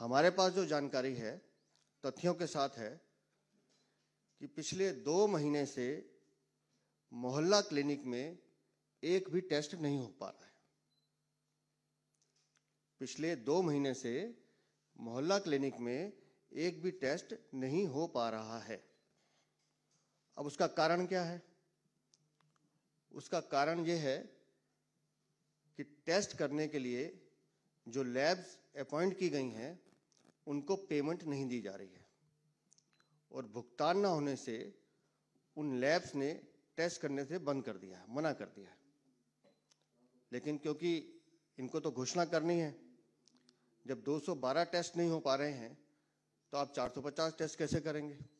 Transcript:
हमारे पास जो जानकारी है तथ्यों के साथ है कि पिछले दो महीने से मोहल्ला क्लिनिक में एक भी टेस्ट नहीं हो पा रहा है पिछले दो महीने से मोहल्ला क्लिनिक में एक भी टेस्ट नहीं हो पा रहा है अब उसका कारण क्या है उसका कारण यह है कि टेस्ट करने के लिए जो लैब्स अपॉइंट की गई हैं उनको पेमेंट नहीं दी जा रही है और भुगतान ना होने से उन लैब्स ने टेस्ट करने से बंद कर दिया है मना कर दिया है लेकिन क्योंकि इनको तो घोषणा करनी है जब 212 टेस्ट नहीं हो पा रहे हैं तो आप 450 टेस्ट कैसे करेंगे